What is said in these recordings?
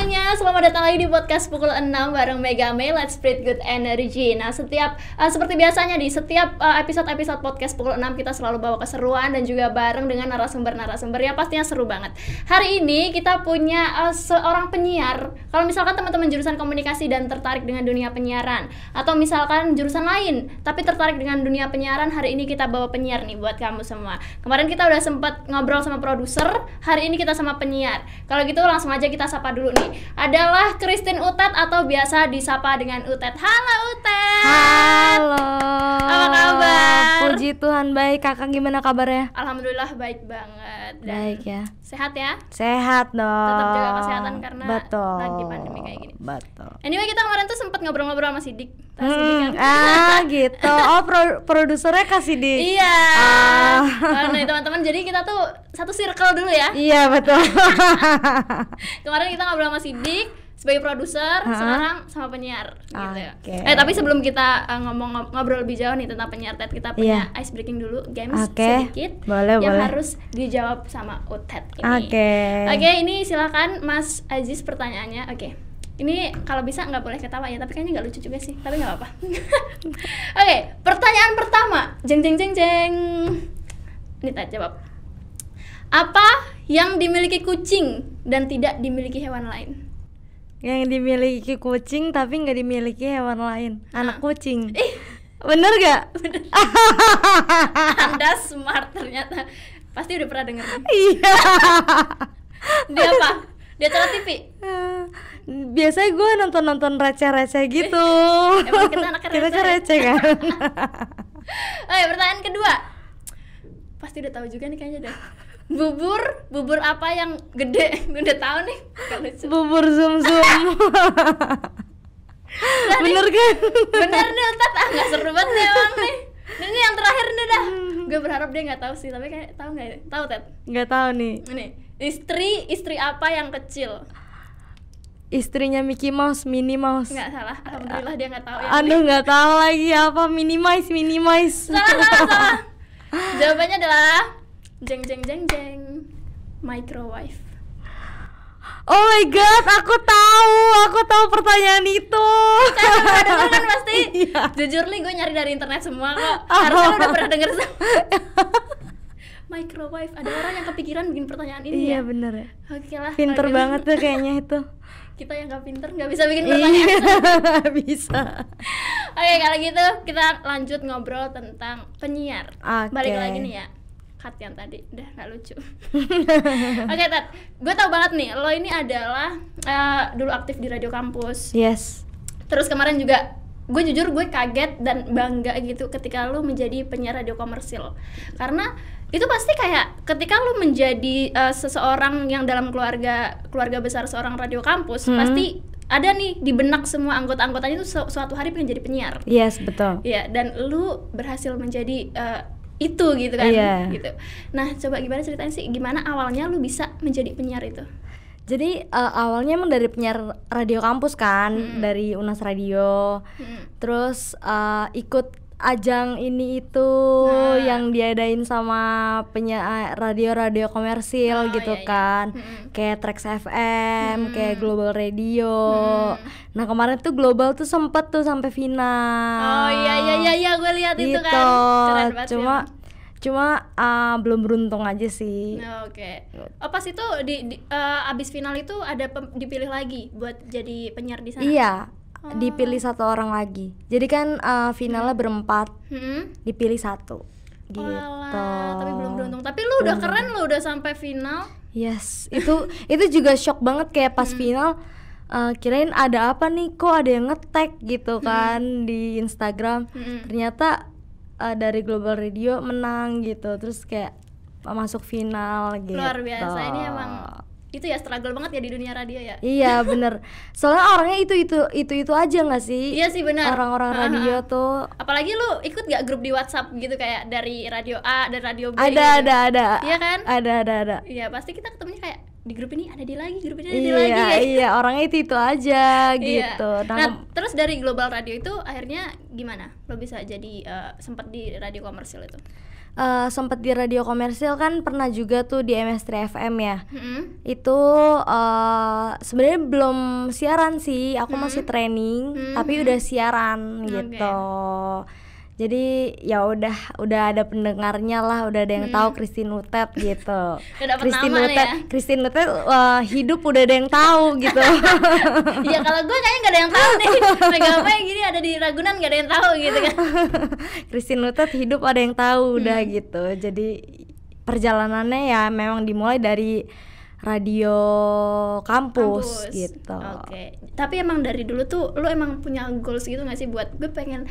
semuanya, selamat datang lagi di podcast pukul 6 bareng Mega May Let's Spread Good Energy. Nah, setiap uh, seperti biasanya di setiap eh, episode-episode uh, podcast pukul 6 kita selalu bawa keseruan dan juga bareng dengan narasumber-narasumber yang pastinya seru banget. Hari ini kita punya uh, seorang penyiar. Kalau misalkan teman-teman jurusan komunikasi dan tertarik dengan dunia penyiaran atau misalkan jurusan lain tapi tertarik dengan dunia penyiaran, hari ini kita bawa penyiar nih buat kamu semua. Kemarin kita udah sempat ngobrol sama produser, hari ini kita sama penyiar. Kalau gitu langsung aja kita sapa dulu nih adalah Christine Utet atau biasa disapa dengan Utet. Halo Utet. Halo. Apa kabar? Puji Tuhan baik. Kakak gimana kabarnya? Alhamdulillah baik banget. Dan baik ya. Sehat ya? Sehat dong. Tetap jaga kesehatan karena Betul. lagi pandemi kayak gini. Betul. Anyway kita kemarin tuh sempat ngobrol-ngobrol sama Sidik hmm, ah gitu oh pro produsernya kasih di iya ah. karena oh, teman-teman jadi kita tuh satu circle dulu ya iya betul kemarin kita ngobrol sama Sidik sebagai produser sekarang sama penyiar okay. gitu ya. Eh tapi sebelum kita uh, ngomong ngobrol lebih jauh nih tentang penyiar TED kita punya yeah. ice breaking dulu games okay. sedikit boleh, yang boleh. harus dijawab sama utet ini. Oke. Okay. Oke, okay, ini silakan Mas Aziz pertanyaannya. Oke. Okay ini kalau bisa nggak boleh ketawa ya tapi kayaknya nggak lucu juga sih tapi nggak apa-apa oke okay, pertanyaan pertama jeng jeng jeng jeng tak jawab apa yang dimiliki kucing dan tidak dimiliki hewan lain yang dimiliki kucing tapi nggak dimiliki hewan lain anak ah. kucing Ih. bener gak bener. anda smart ternyata pasti udah pernah denger iya dia apa di acara TV eh, biasanya gue nonton nonton receh-receh gitu emang kita anak receh kita receh kan oke pertanyaan kedua pasti udah tahu juga nih kayaknya deh bubur bubur apa yang gede gue udah tahu nih bubur zoom zoom bener kan bener deh tetap ah nggak seru banget nih emang nih ini yang terakhir nih dah gue berharap dia nggak tahu sih tapi kayak tahu nggak ya? tahu tet nggak tahu nih ini istri istri apa yang kecil istrinya Mickey Mouse, Minnie Mouse. Nggak salah, alhamdulillah dia nggak tahu. Ya. Aduh nggak tahu lagi apa minimize, minimize. Salah, salah, salah. Jawabannya adalah jeng jeng jeng jeng microwave. Oh my god, aku tahu tahu pertanyaan itu kan pernah kan pasti iya. jujur nih gue nyari dari internet semua kok oh. harusnya oh. udah pernah denger semua microwave ada orang yang kepikiran bikin pertanyaan ini iya ya? bener ya oke lah pinter banget gitu. tuh kayaknya itu kita yang gak pinter gak bisa bikin iya, pertanyaan bisa oke kalau gitu kita lanjut ngobrol tentang penyiar okay. balik lagi nih ya cut yang tadi udah nggak lucu oke okay, tat gue tau banget nih lo ini adalah uh, dulu aktif di radio kampus yes terus kemarin juga gue jujur gue kaget dan bangga gitu ketika lo menjadi penyiar radio komersil karena itu pasti kayak ketika lo menjadi uh, seseorang yang dalam keluarga keluarga besar seorang radio kampus hmm. pasti ada nih di benak semua anggota-anggotanya itu su suatu hari pengen jadi penyiar. Yes, betul. Iya, dan lo berhasil menjadi uh, itu gitu kan yeah. gitu nah coba gimana ceritanya sih gimana awalnya lu bisa menjadi penyiar itu jadi uh, awalnya emang dari penyiar radio kampus kan hmm. dari Unas Radio hmm. terus uh, ikut ajang ini itu nah. yang diadain sama penyiar eh, radio-radio komersil oh, gitu iya, iya. kan iya. kayak Trax FM hmm. kayak Global Radio hmm. nah kemarin tuh Global tuh sempet tuh sampai final oh iya iya iya, iya gue lihat gitu. itu kan Keren cuma ya. cuma uh, belum beruntung aja sih oke okay. oh pas itu di, di uh, abis final itu ada dipilih lagi buat jadi penyiar di sana iya dipilih oh. satu orang lagi. Jadi kan uh, finalnya hmm. berempat, hmm? dipilih satu. Gitu. Alah, tapi belum beruntung. Tapi lu udah hmm. keren, lu udah sampai final. Yes, itu itu juga shock banget kayak pas hmm. final. Uh, kirain ada apa nih kok ada yang ngetek gitu hmm. kan hmm. di Instagram. Hmm. Ternyata uh, dari Global Radio menang gitu. Terus kayak masuk final gitu. Luar biasa ini emang itu ya struggle banget ya di dunia radio ya iya bener soalnya orangnya itu itu itu itu aja nggak sih iya sih benar orang-orang radio uh -huh. tuh apalagi lu ikut gak grup di WhatsApp gitu kayak dari radio A dan radio B ada gitu. ada ada iya kan ada ada ada iya pasti kita ketemunya kayak di grup ini ada di lagi, grup ini ada iya, dia lagi ya. Iya, orangnya itu itu aja iya. gitu. Iya. Nah, nah, terus dari Global Radio itu akhirnya gimana? Lo bisa jadi uh, eh, sempat di radio komersil itu? uh, eh, sempat di radio komersil kan pernah juga tuh di MS3 FM ya. Mm-hmm. Itu uh, sebenarnya belum siaran sih, aku hmm masih training, hmm tapi udah siaran okay. gitu jadi ya udah udah ada pendengarnya lah udah ada yang hmm. tahu Christine Utet gitu Christine Utet ya? Christine Utet uh, hidup udah ada yang tahu gitu ya kalau gue kayaknya nggak ada yang tahu nih apa yang gini ada di Ragunan nggak ada yang tahu gitu kan Christine Utet hidup ada yang tahu hmm. udah gitu jadi perjalanannya ya memang dimulai dari radio kampus, kampus. gitu. Oke. Okay. Tapi emang dari dulu tuh lu emang punya goals gitu gak sih buat gue pengen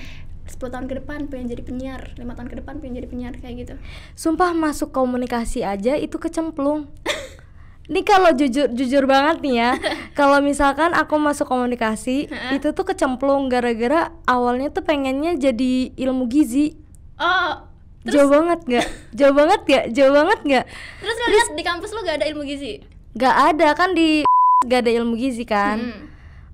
10 tahun ke depan pengen jadi penyiar, lima tahun ke depan pengen jadi penyiar kayak gitu. Sumpah masuk komunikasi aja itu kecemplung. Ini kalau jujur jujur banget nih ya. kalau misalkan aku masuk komunikasi, itu tuh kecemplung gara-gara awalnya tuh pengennya jadi ilmu gizi. Oh, terus? Jauh banget gak? Jauh banget gak? Jauh banget gak? Terus, terus lihat di kampus lu gak ada ilmu gizi? Gak ada kan di gak ada ilmu gizi kan? Hmm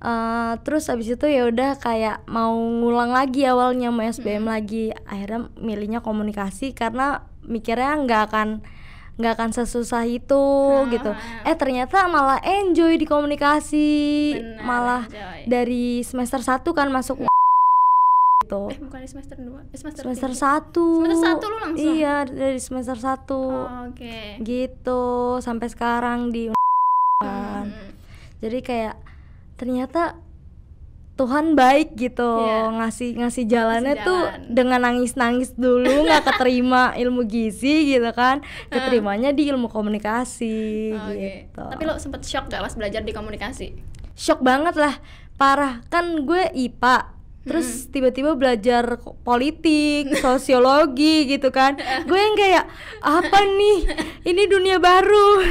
Uh, terus abis itu ya udah kayak mau ngulang lagi awalnya mau SBM hmm. lagi akhirnya milihnya komunikasi karena mikirnya nggak akan nggak akan sesusah itu hmm. gitu eh ternyata malah enjoy di komunikasi Bener, malah enjoy. dari semester satu kan masuk hmm. eh bukan semester 2 eh, semester semester 3. 1 semester 1 lu langsung iya dari semester 1 oh, oke okay. gitu sampai sekarang di hmm. jadi kayak ternyata Tuhan baik gitu yeah. ngasih ngasih jalannya ngasih jalan. tuh dengan nangis nangis dulu nggak keterima ilmu gizi gitu kan keterimanya di ilmu komunikasi okay. gitu tapi lo sempet shock gak pas belajar di komunikasi shock banget lah parah kan gue IPA terus tiba-tiba belajar politik, sosiologi gitu kan. gue yang kayak apa nih? Ini dunia baru.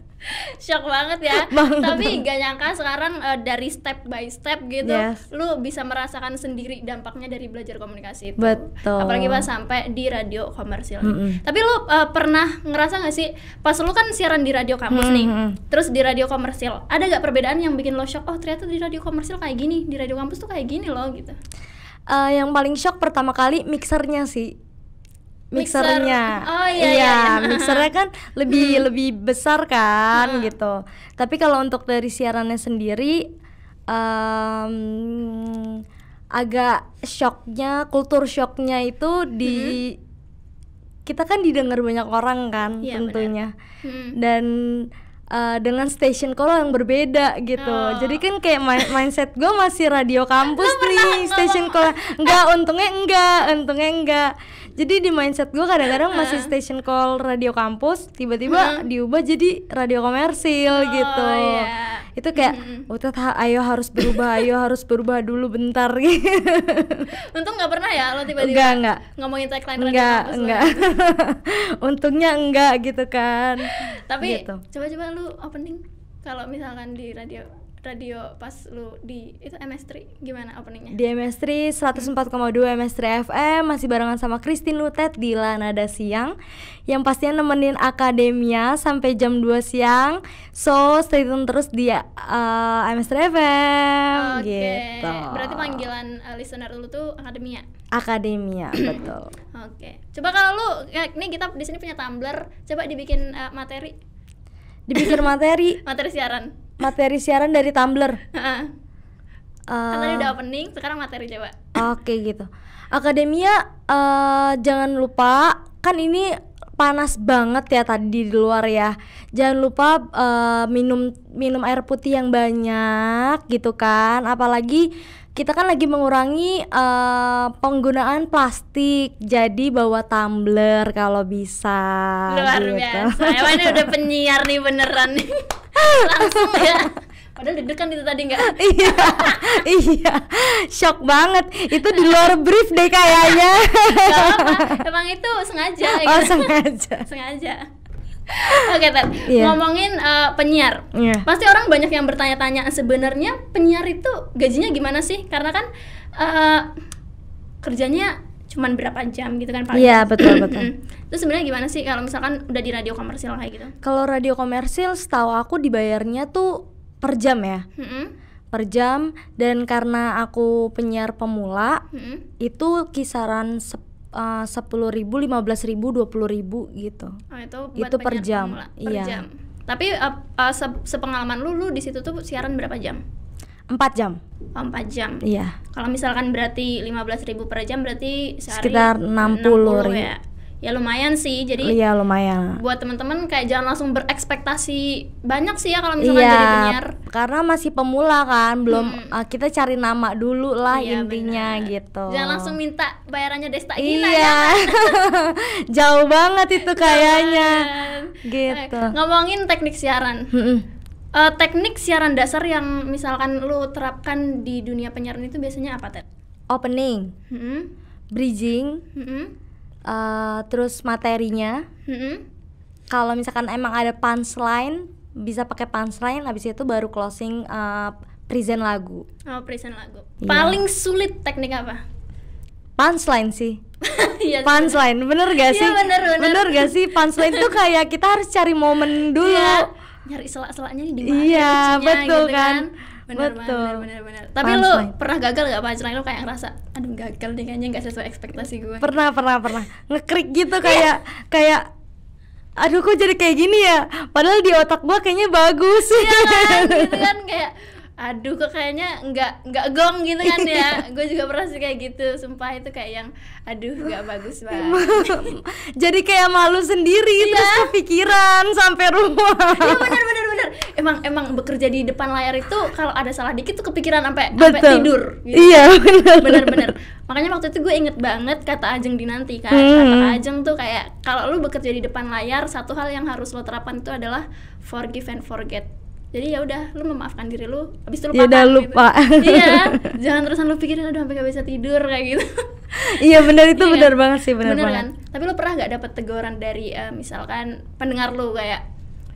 shock banget ya banget. tapi gak nyangka sekarang uh, dari step by step gitu yes. lu bisa merasakan sendiri dampaknya dari belajar komunikasi itu Betul. apalagi pas sampai di radio komersil mm -hmm. tapi lu uh, pernah ngerasa gak sih pas lu kan siaran di radio kampus mm -hmm. nih terus di radio komersil ada gak perbedaan yang bikin lo shock oh ternyata di radio komersil kayak gini di radio kampus tuh kayak gini loh gitu uh, yang paling shock pertama kali mixernya sih mixernya. Oh iya, iya. Iya, iya, mixernya kan lebih hmm. lebih besar kan hmm. gitu. Tapi kalau untuk dari siarannya sendiri um, agak shocknya, kultur shocknya itu di hmm. kita kan didengar banyak orang kan ya, tentunya. Hmm. Dan uh, dengan station call yang berbeda gitu. Oh. Jadi kan kayak ma- mindset gue masih radio kampus nih, station call enggak untungnya enggak, untungnya enggak jadi di mindset gue kadang-kadang masih station call radio kampus tiba-tiba diubah jadi radio komersil oh, gitu yeah. itu kayak mm-hmm. ayo harus berubah ayo harus berubah dulu bentar gitu untung nggak pernah ya lo tiba-tiba enggak, enggak. ngomongin tagline radio enggak, kampus ya? enggak untungnya enggak gitu kan tapi coba gitu. coba-coba lu opening kalau misalkan di radio radio pas lu di itu MS3 gimana openingnya? Di MS3 104,2 MS3 FM masih barengan sama Christine Lutet di Lanada Siang yang pastinya nemenin akademia sampai jam 2 siang. So stay tune terus di uh, eh, MS3 FM okay. gitu. Berarti panggilan uh, listener lu tuh akademia. Akademia, betul. Oke. Okay. Coba kalau lu kayak eh, ini kita di sini punya Tumblr, coba dibikin uh, materi. Dibikin materi. materi siaran materi siaran dari Tumblr. uh, Kan tadi udah eh, opening, sekarang materi coba. Oke okay, gitu. Akademia uh, jangan lupa kan ini panas banget ya tadi di luar ya. Jangan lupa uh, minum minum air putih yang banyak gitu kan. Apalagi kita kan lagi mengurangi uh, penggunaan plastik. Jadi bawa tumbler kalau bisa. Luar gitu. biasa. Emang ini udah penyiar nih beneran nih. langsung ya padahal deg-degan itu tadi nggak iya iya shock banget itu di luar brief deh kayaknya apa, emang itu sengaja oh gitu. sengaja sengaja Oke, okay, Tet. Yeah. Iya. Ngomongin uh, penyiar. Yeah. Pasti orang banyak yang bertanya-tanya sebenarnya penyiar itu gajinya gimana sih? Karena kan uh, kerjanya cuman berapa jam gitu kan paling iya betul betul terus sebenarnya gimana sih kalau misalkan udah di radio komersil kayak gitu kalau radio komersil setahu aku dibayarnya tuh per jam ya mm -hmm. per jam dan karena aku penyiar pemula mm -hmm. itu kisaran eh, sepuluh ribu lima belas ribu dua puluh ribu gitu oh, itu, buat itu per jam pemula, per iya jam. tapi uh, uh, se sepengalaman lu lu di situ tuh siaran berapa jam 4 jam. Oh, 4 jam. Iya. Kalau misalkan berarti ribu per jam berarti sehari sekitar 60, puluh ya. Ya lumayan sih. Jadi Iya, lumayan. Buat teman-teman kayak jangan langsung berekspektasi banyak sih ya kalau misalkan iya, jadi penyiar. Karena masih pemula kan, belum hmm. uh, kita cari nama dulu lah iya, intinya bener. gitu. Jangan langsung minta bayarannya Desta Gina Iya. Ya, Jauh banget itu kayaknya. Gitu. Ngomongin teknik siaran uh, teknik siaran dasar yang misalkan lo terapkan di dunia penyiaran itu biasanya apa Ted? Opening, -hmm. bridging, -hmm. uh, terus materinya. -hmm. Kalau misalkan emang ada punchline, bisa pakai punchline. Habis itu baru closing uh, present lagu. Oh present lagu. Yeah. Paling sulit teknik apa? Punchline sih. ya, punchline, bener gak iya, sih? bener, bener. bener gak sih? Punchline tuh kayak kita harus cari momen dulu. Yeah nyari selak-selaknya nih di mana iya betul gitu kan, kan. Bener, betul bener, bener, bener. tapi lu lo pernah gagal gak pacaran lu kayak ngerasa aduh gagal deh kayaknya nggak sesuai ekspektasi gue pernah pernah pernah ngekrik gitu kayak kayak aduh kok jadi kayak gini ya padahal di otak gue kayaknya bagus iya kan gitu kan kayak aduh kok kayaknya nggak nggak gong gitu kan ya gue juga pernah sih kayak gitu sumpah itu kayak yang aduh nggak bagus banget jadi kayak malu sendiri iya. terus kepikiran sampai rumah iya benar benar benar emang emang bekerja di depan layar itu kalau ada salah dikit tuh kepikiran sampai sampai tidur gitu. iya benar benar makanya waktu itu gue inget banget kata Ajeng dinanti kan hmm. kata Ajeng tuh kayak kalau lu bekerja di depan layar satu hal yang harus lo terapkan itu adalah forgive and forget jadi ya udah lu memaafkan diri lu habis itu lupa ya lupa gitu. iya jangan terusan lu pikirin aduh sampai gak bisa tidur kayak gitu iya benar itu benar iya kan? banget sih benar banget kan? tapi lu pernah gak dapet teguran dari uh, misalkan pendengar lu kayak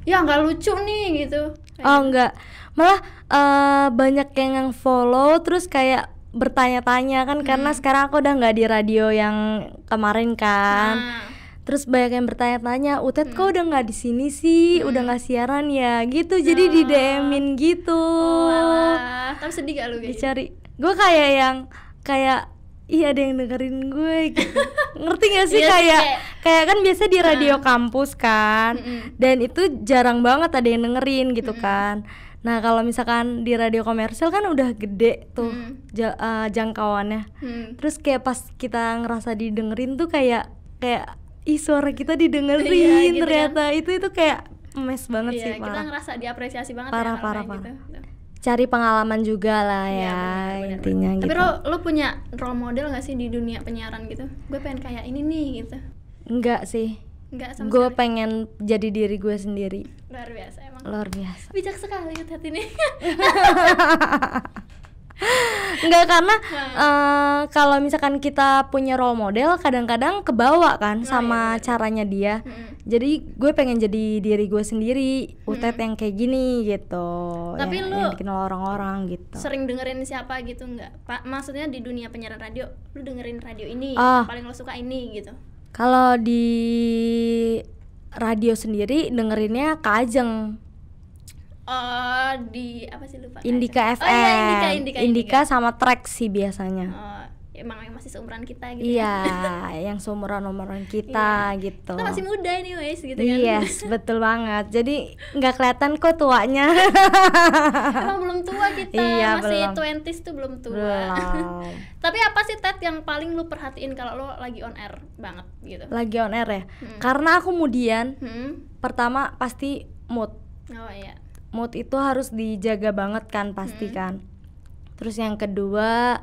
ya nggak lucu nih gitu kayak oh enggak gitu. malah uh, banyak yang follow terus kayak bertanya-tanya kan hmm. karena sekarang aku udah nggak di radio yang kemarin kan nah Terus banyak yang bertanya-tanya, Utet hmm. kok udah nggak di sini sih, hmm. udah nggak siaran ya, gitu. Jadi oh. di DMin gitu. Oh, Tapi sedih gak lu kayak Dicari. Gue kayak yang kayak iya ada yang dengerin gue gitu. ngerti gak sih iya, kayak kayak kan biasa di radio kampus kan mm dan itu jarang banget ada yang dengerin gitu mm kan nah kalau misalkan di radio komersil kan udah gede tuh mm. ja uh, jangkauannya mm. terus kayak pas kita ngerasa didengerin tuh kayak kayak ih suara kita didengerin iya, gitu kan. ternyata kan. itu itu kayak mes banget iya, sih kita ngerasa diapresiasi banget parah ya, parah parah gitu, gitu. cari pengalaman juga lah iya, ya, ya bener, bener, intinya bener. gitu tapi lo lo punya role model gak sih di dunia penyiaran gitu gue pengen kayak ini nih gitu enggak sih Enggak sama Gue pengen jadi diri gue sendiri Luar biasa emang Luar biasa Bijak sekali hati ini Enggak karena nah. uh, kalau misalkan kita punya role model kadang-kadang kebawa kan nah, sama iya. iya, iya. caranya dia. Hmm. Jadi gue pengen jadi diri gue sendiri, hmm. utet yang kayak gini gitu. Tapi yang, lu yang dikenal orang-orang gitu. Sering dengerin siapa gitu enggak? Pak, maksudnya di dunia penyiaran radio, lu dengerin radio ini, oh. paling lo suka ini gitu. Kalau di radio sendiri dengerinnya kajeng Oh, di apa sih lupa? Indika aja. FM. Oh, iya, Indika, Indika, Indika, Indika sama trek sih biasanya. Oh, emang yang masih seumuran kita gitu. Iya, ya? yang seumuran umuran iya. kita yeah. gitu. Kita masih muda nih wes gitu kan. Yes, betul banget. Jadi nggak kelihatan kok tuanya. emang belum tua kita. Iya, masih twenties tuh belum tua. Belum. Tapi apa sih Ted yang paling lu perhatiin kalau lu lagi on air banget gitu? Lagi on air ya. Hmm. Karena aku kemudian hmm. pertama pasti mood. Oh iya mood itu harus dijaga banget kan pasti hmm. Terus yang kedua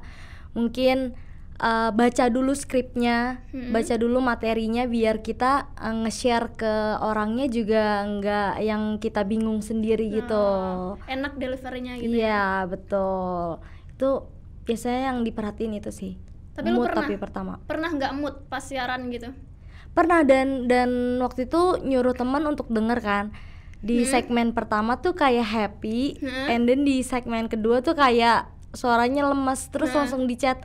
mungkin uh, baca dulu skripnya, hmm. baca dulu materinya biar kita uh, nge-share ke orangnya juga nggak yang kita bingung sendiri nah, gitu. Oh, enak delivernya gitu. Ya? Iya, ya? betul. Itu biasanya yang diperhatiin itu sih. Tapi mood pernah, tapi pertama. Pernah nggak mood pas siaran gitu? Pernah dan dan waktu itu nyuruh teman untuk denger kan di hmm. segmen pertama tuh kayak happy hmm. and then di segmen kedua tuh kayak suaranya lemes terus hmm. langsung dicat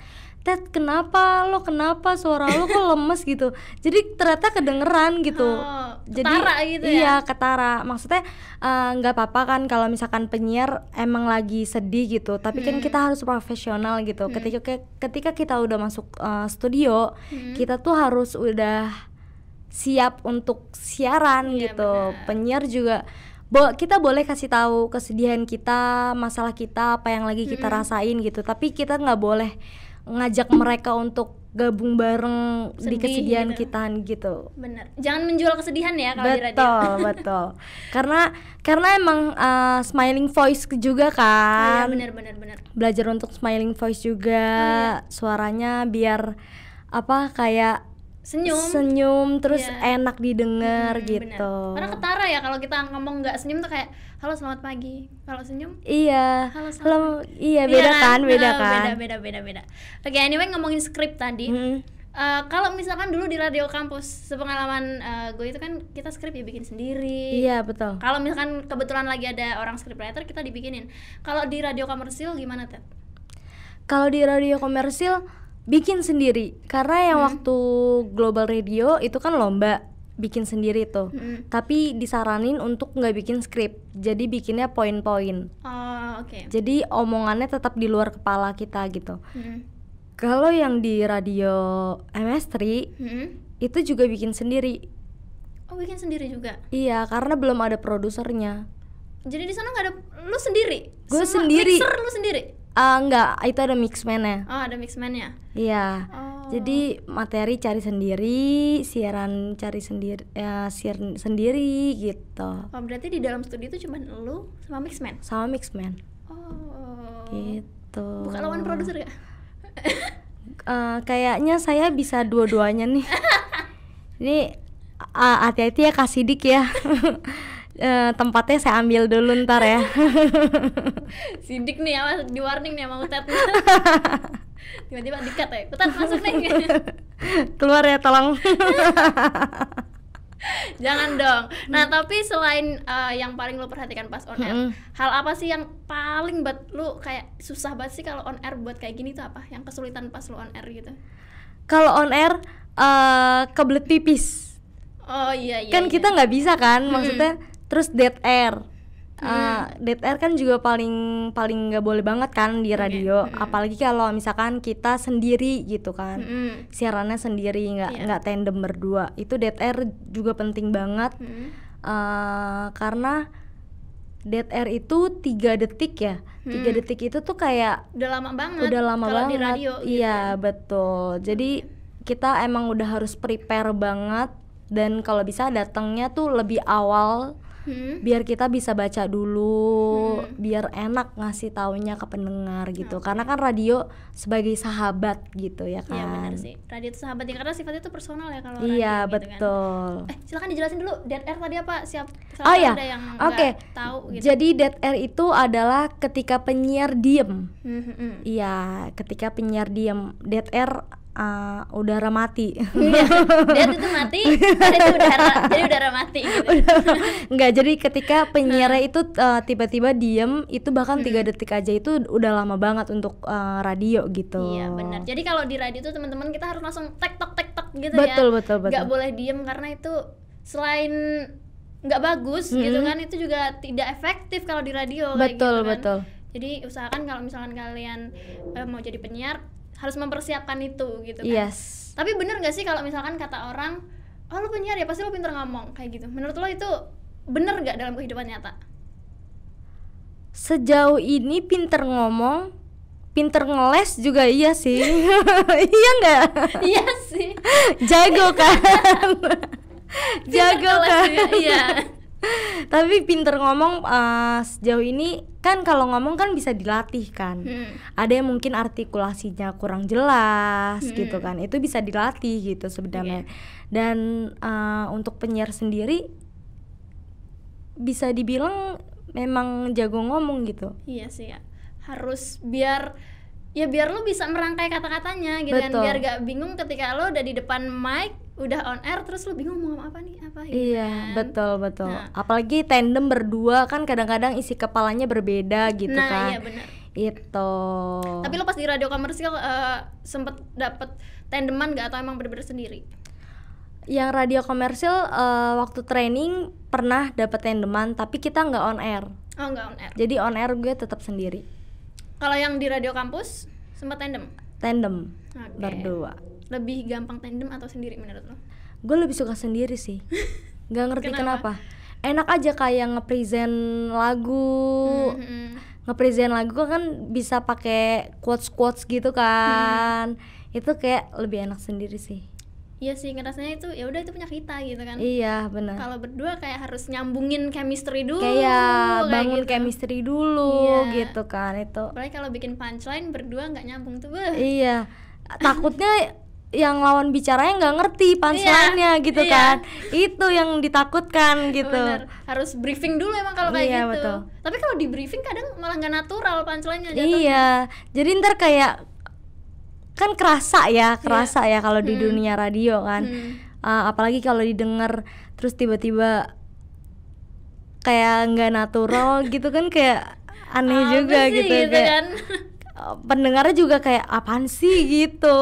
Ted kenapa lo kenapa suara lo kok lemes gitu jadi ternyata kedengeran gitu oh, ketara jadi gitu ya? iya ketara maksudnya eh, nggak uh, apa-apa kan kalau misalkan penyiar emang lagi sedih gitu tapi kan hmm. kan kita harus profesional gitu hmm. ketika ketika kita udah masuk uh, studio hmm. kita tuh harus udah siap untuk siaran iya, gitu bener. penyiar juga bo kita boleh kasih tahu kesedihan kita masalah kita apa yang lagi kita hmm. rasain gitu tapi kita nggak boleh ngajak mereka untuk gabung bareng Sedih, di kesedihan gitu. kita gitu bener jangan menjual kesedihan ya kalau betul, di radio betul betul karena karena emang uh, smiling voice juga kan oh, iya, bener bener bener belajar untuk smiling voice juga oh, iya. suaranya biar apa kayak senyum senyum terus yeah. enak didengar hmm, gitu bener. karena ketara ya kalau kita ngomong nggak senyum tuh kayak halo selamat pagi kalau senyum iya halo selamat halo, iya, iya beda iya, kan beda oh, kan beda beda beda beda oke okay, anyway ngomongin skrip tadi hmm. Uh, kalau misalkan dulu di radio kampus sepengalaman uh, gue itu kan kita skrip ya bikin sendiri iya betul kalau misalkan kebetulan lagi ada orang script writer kita dibikinin kalau di radio komersil gimana tet? kalau di radio komersil bikin sendiri karena yang hmm. waktu global radio itu kan lomba bikin sendiri tuh hmm. tapi disaranin untuk nggak bikin skrip jadi bikinnya poin-poin oh, okay. jadi omongannya tetap di luar kepala kita gitu hmm. kalau yang di radio MS3 hmm. itu juga bikin sendiri Oh bikin sendiri juga? Iya karena belum ada produsernya. Jadi di sana nggak ada lu sendiri? Gue sendiri. Mixer lu sendiri? Uh, enggak, itu ada mixman-nya. Oh, ada mixman-nya. Iya. Oh. Jadi materi cari sendiri, siaran cari sendiri, ya, siaran sendiri gitu. Oh, berarti di dalam studi itu cuma lu sama mixman? Sama mixman. Oh. Gitu. Bukan lawan produser ya? uh, kayaknya saya bisa dua-duanya nih. Ini uh, hati-hati ya kasih dik ya. Eh, tempatnya saya ambil dulu ntar ya sidik nih ya di warning nih sama Utet tiba-tiba dikat ya Utet masuk nih keluar ya tolong Jangan dong. Nah, hmm. tapi selain uh, yang paling lo perhatikan pas on air, hmm. hal apa sih yang paling buat lo kayak susah banget sih kalau on air buat kayak gini tuh apa? Yang kesulitan pas lo on air gitu? Kalau on air uh, kebelet pipis. Oh iya iya. Kan iya. kita nggak bisa kan, hmm. maksudnya terus dead air hmm. uh, dead air kan juga paling paling nggak boleh banget kan di radio okay. Hmm. apalagi kalau misalkan kita sendiri gitu kan hmm. siarannya sendiri nggak iya. nggak yeah. tandem berdua itu dead air juga penting banget hmm. uh, karena dead air itu tiga detik ya hmm. tiga hmm. detik itu tuh kayak udah lama banget udah lama banget di radio, gitu iya ya. betul jadi kita emang udah harus prepare banget dan kalau bisa datangnya tuh lebih awal hmm. biar kita bisa baca dulu hmm. biar enak ngasih taunya ke pendengar gitu okay. karena kan radio sebagai sahabat gitu ya iya, kan iya benar sih radio itu sahabat ya karena sifatnya itu personal ya kalau iya radio, betul gitu kan. eh silakan dijelasin dulu dead air tadi apa siap oh ya oke okay. tahu gitu. jadi dead air itu adalah ketika penyiar diem iya hmm, hmm. hmm. Iya, ketika penyiar diem dead air uh, udara mati. Iya. dia tuh mati, jadi udara, jadi udara mati. Gitu. Udah, enggak, jadi ketika penyiar nah. itu uh, tiba-tiba diem, itu bahkan tiga detik aja itu udah lama banget untuk uh, radio gitu. Iya benar. Jadi kalau di radio tuh teman-teman kita harus langsung tek tok tek tok gitu betul, ya. Betul betul betul. Gak boleh diem karena itu selain nggak bagus -hmm. gitu kan itu juga tidak efektif kalau di radio betul gitu kan. betul jadi usahakan kalau misalkan kalian eh, mau jadi penyiar harus mempersiapkan itu gitu kan yes. tapi bener gak sih kalau misalkan kata orang oh lu penyiar ya pasti lu pinter ngomong kayak gitu menurut lo itu bener gak dalam kehidupan nyata sejauh ini pinter ngomong pinter ngeles juga iya sih iya enggak? iya sih jago kan jago kan iya tapi pinter ngomong uh, sejauh ini kan kalau ngomong kan bisa dilatih kan hmm. ada yang mungkin artikulasinya kurang jelas hmm. gitu kan itu bisa dilatih gitu sebenarnya yeah. dan uh, untuk penyiar sendiri bisa dibilang memang jago ngomong gitu iya sih ya harus biar ya biar lu bisa merangkai kata-katanya gitu kan. Betul. kan biar gak bingung ketika lo udah di depan mic udah on air terus lu bingung mau ngomong apa nih apa gitu iya kan? betul betul nah. apalagi tandem berdua kan kadang-kadang isi kepalanya berbeda gitu nah, kan iya benar itu tapi lo pas di radio komersial uh, eh, sempet dapet tandeman gak atau emang bener-bener sendiri yang radio komersil uh, waktu training pernah dapet tandeman tapi kita nggak on air oh nggak on air jadi on air gue tetap sendiri kalau yang di radio kampus sempet tandem tandem okay. berdua lebih gampang tandem atau sendiri menurut lo gue lebih suka sendiri sih Gak ngerti kenapa? kenapa enak aja kayak ngepresent lagu mm -hmm. ngepresent lagu kan bisa pakai quotes quotes gitu kan mm. itu kayak lebih enak sendiri sih Iya sih ngerasanya itu ya udah itu punya kita gitu kan. Iya benar. Kalau berdua kayak harus nyambungin chemistry dulu. Ya, kayak bangun gitu. chemistry dulu iya. gitu kan itu. Apalagi kalau bikin punchline berdua nggak nyambung tuh. Iya. Takutnya yang lawan bicaranya nggak ngerti iya. punchline-nya iya, gitu iya. kan itu yang ditakutkan gitu Bener. harus briefing dulu emang kalau kayak iya, gitu betul. tapi kalau di briefing kadang malah nggak natural punchline-nya iya jadi ntar kayak kan kerasa ya iya. kerasa yeah. ya kalau di hmm. dunia radio kan hmm. uh, apalagi kalau didengar terus tiba-tiba kayak nggak natural gitu kan kayak aneh Apa juga sih, gitu, gitu kayak kan? Eh, pendengarnya juga kayak apaan sih gitu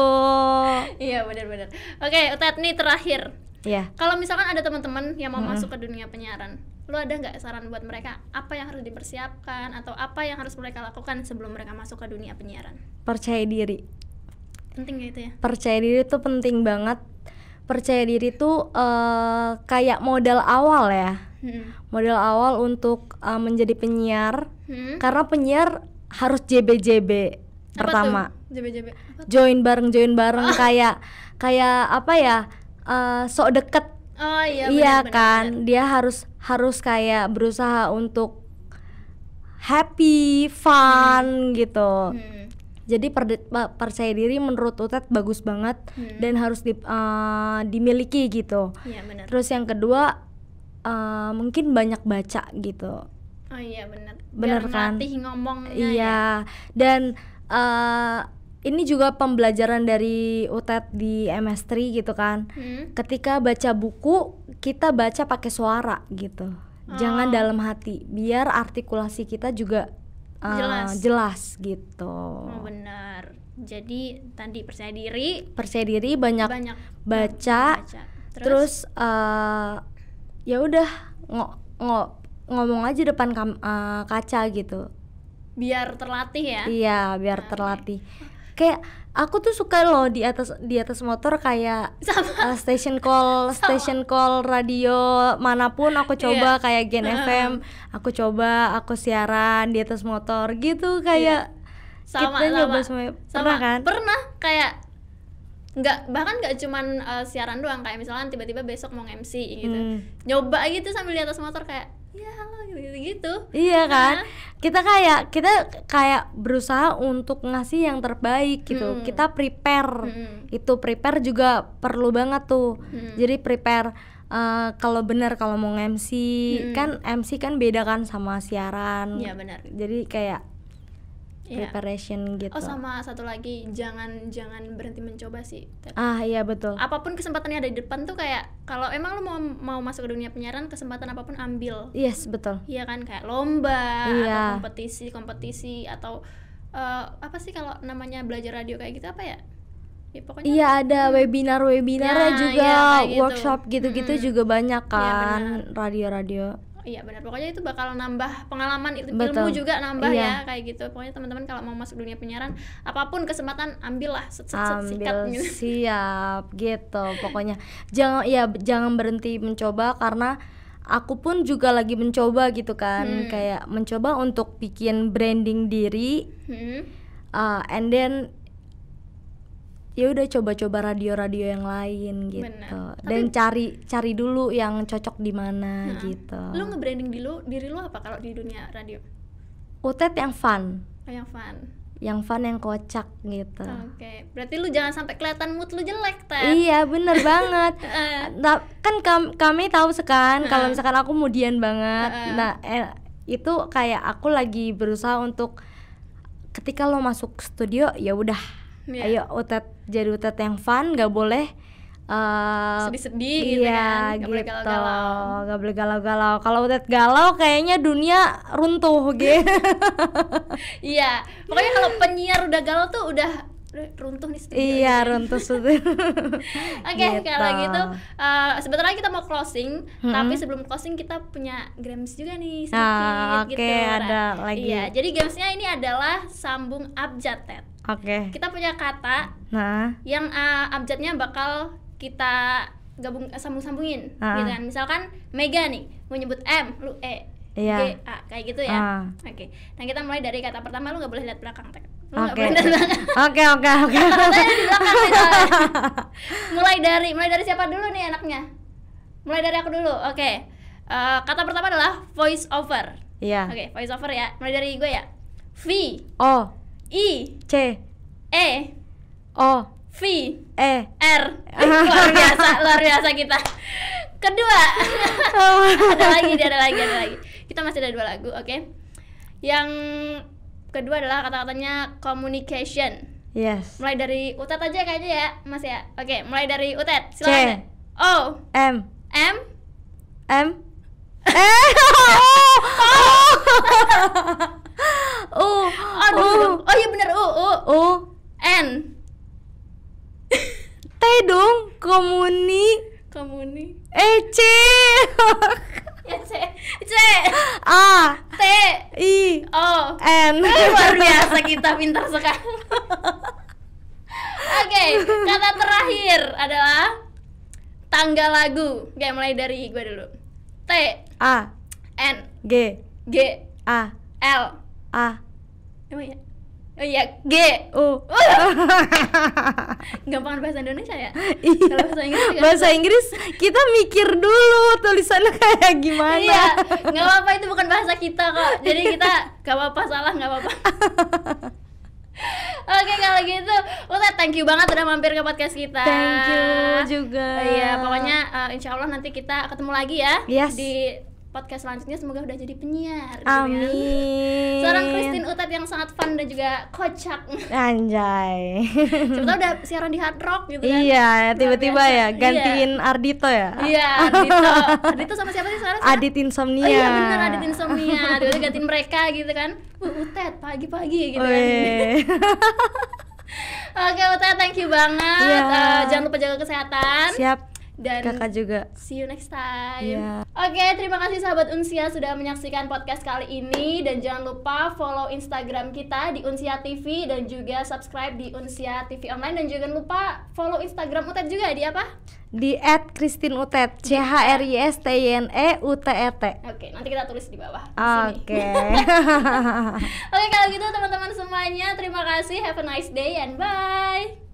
iya benar-benar oke Utet nih terakhir Iya. Yeah. Kalau misalkan ada teman-teman yang mau mm -hmm. masuk ke dunia penyiaran, lu ada nggak saran buat mereka apa yang harus dipersiapkan atau apa yang harus mereka lakukan sebelum mereka masuk ke dunia penyiaran? Percaya diri. Penting gitu ya. Percaya diri itu penting banget. Percaya diri itu uh, eh, kayak modal awal ya. Hmm. Modal awal untuk uh, menjadi penyiar. Hmm. Karena penyiar harus JBJB apa pertama. Tuh? JBJB. join bareng join bareng oh. kayak kayak apa ya? Uh, sok deket. Oh iya. iya bener, kan? Dia harus harus kayak berusaha untuk happy, fun hmm. gitu. Hmm. Jadi per, percaya diri menurut Utet bagus banget hmm. dan harus di, uh, dimiliki gitu. Ya, Terus yang kedua uh, mungkin banyak baca gitu Oh iya benar. Benar kan? Latih ngomongnya. Ya. Iya. Ya. Dan uh, ini juga pembelajaran dari UTET di MS3 gitu kan. Hmm. Ketika baca buku, kita baca pakai suara gitu. Oh. Jangan dalam hati. Biar artikulasi kita juga uh, jelas. jelas gitu. Oh, benar. Jadi tadi percaya diri, percaya diri banyak, banyak baca, baca. Terus, terus uh, ya udah ngok ngok ngomong aja depan kam, uh, kaca gitu biar terlatih ya iya biar okay. terlatih kayak aku tuh suka loh di atas di atas motor kayak Sama. Uh, station call Sama. station call radio manapun aku iya. coba yeah. kayak Gen FM aku coba aku siaran di atas motor gitu kayak yeah. Sama, kita nyoba semuanya pernah kan pernah kayak nggak bahkan nggak cuman uh, siaran doang kayak misalnya tiba-tiba besok mau MC gitu hmm. nyoba gitu sambil di atas motor kayak ya halo gitu gitu, iya kan nah. kita kayak kita kayak berusaha untuk ngasih yang terbaik gitu hmm. kita prepare hmm. itu prepare juga perlu banget tuh hmm. jadi prepare Uh, kalau benar kalau mau MC hmm. kan MC kan beda kan sama siaran. Iya benar. Jadi kayak yeah. preparation gitu. Oh sama satu lagi jangan jangan berhenti mencoba sih. Tapi ah iya betul. Apapun kesempatan yang ada di depan tuh kayak kalau emang lo mau mau masuk ke dunia penyiaran kesempatan apapun ambil. Yes betul. Iya kan kayak lomba yeah. atau iya. kompetisi kompetisi atau uh, apa sih kalau namanya belajar radio kayak gitu apa ya? Ya, iya ada webinar hmm. webinar ya, juga ya, gitu. workshop gitu-gitu hmm. juga banyak iya, kan radio-radio iya benar pokoknya itu bakal nambah pengalaman itu Betul. ilmu juga nambah iya. ya kayak gitu pokoknya teman-teman kalau mau masuk dunia penyiaran apapun kesempatan ambillah set, set, ambil sikat, gitu. siap gitu pokoknya jangan ya jangan berhenti mencoba karena aku pun juga lagi mencoba gitu kan hmm. kayak mencoba untuk bikin branding diri hmm. uh, and then ya udah coba-coba radio-radio yang lain gitu Bener. dan Tapi, cari cari dulu yang cocok di mana nah, gitu lu ngebranding dulu diri lu apa kalau di dunia radio utet yang fun oh, yang fun yang fun yang kocak gitu. Oke, okay. berarti lu jangan sampai kelihatan mood lu jelek, Teh. Iya, bener banget. nah, kan kam kami tahu sekan kalau misalkan aku mudian banget. Nah, eh, itu kayak aku lagi berusaha untuk ketika lo masuk studio ya udah yeah. ayo utet jadi utet yang fun gak boleh Uh, sedih-sedih gitu iya, kan gak gitu. boleh galau-galau gak boleh galau-galau kalau utet galau kayaknya dunia runtuh gitu iya pokoknya kalau penyiar udah galau tuh udah runtuh nih studio iya ini. runtuh studio oke okay, gitu. kalau gitu uh, sebentar kita mau closing hmm tapi sebelum closing kita punya games juga nih sedikit ah, okay, gitu ada iya, lagi iya jadi gamesnya ini adalah sambung abjad Ted Oke. Okay. Kita punya kata. Nah. Yang uh, abjadnya bakal kita gabung sambung-sambungin ah. gitu kan. Misalkan mega nih menyebut M, lu E. Iya. G, A, kayak gitu ya. Uh. Oke. Okay. Nah, kita mulai dari kata pertama lu nggak boleh lihat belakang. Lu Oke, oke, oke. Mulai dari mulai dari siapa dulu nih anaknya? Mulai dari aku dulu. Oke. Okay. Uh, eh, kata pertama adalah voice over. Iya. Oke, okay, voice over ya. Mulai dari gue ya. V. O. I C E O V E R luar biasa luar biasa kita kedua oh. ada lagi ada lagi ada lagi kita masih ada dua lagu oke okay? yang kedua adalah kata-katanya communication yes mulai dari utet aja kayaknya ya mas ya oke okay, mulai dari utet silakan O M M M eh oh, oh. U aduh oh iya bener U U U N T dong komuni komuni E C ya C C A T I O N luar biasa kita pintar sekali Oke, okay, kata terakhir adalah tanggal lagu. Kayak mulai dari gue dulu. T A N G G A L A oh iya oh iya G U gampang bahasa Indonesia ya iya. bahasa Inggris bahasa Inggris kita mikir dulu tulisannya kayak gimana iya nggak apa-apa itu bukan bahasa kita kok jadi kita gak apa-apa salah gak apa-apa Oke okay, kalau gitu, Ustaz thank you banget udah mampir ke podcast kita. Thank you juga. Oh, iya, pokoknya uh, insya Allah nanti kita ketemu lagi ya yes. di podcast selanjutnya semoga udah jadi penyiar. Gitu kan. Amin. Gitu ya. Seorang Christine Utep yang sangat fun dan juga kocak. Anjay. Coba udah siaran di Hard Rock gitu kan. Iya, tiba-tiba ya iya. gantiin iya. Ardito ya. Iya, Ardito. Ardito sama siapa sih sekarang? Adit Insomnia. Oh iya bener Adit Insomnia. Tiba-tiba gantiin mereka gitu kan. Utet pagi-pagi gitu Wee. kan. Oke, Utet thank you banget. Yeah. Iya. Uh, jangan lupa jaga kesehatan. Siap dan kakak juga. See you next time. Yeah. Oke, okay, terima kasih sahabat Unsia sudah menyaksikan podcast kali ini dan jangan lupa follow Instagram kita di Unsia TV dan juga subscribe di Unsia TV online dan jangan lupa follow Instagram Utet juga di apa? Di Utet C H R I S T I N E U T E T. Oke, okay, nanti kita tulis di bawah. Oke. Okay. Oke, okay, kalau gitu teman-teman semuanya terima kasih. Have a nice day and bye.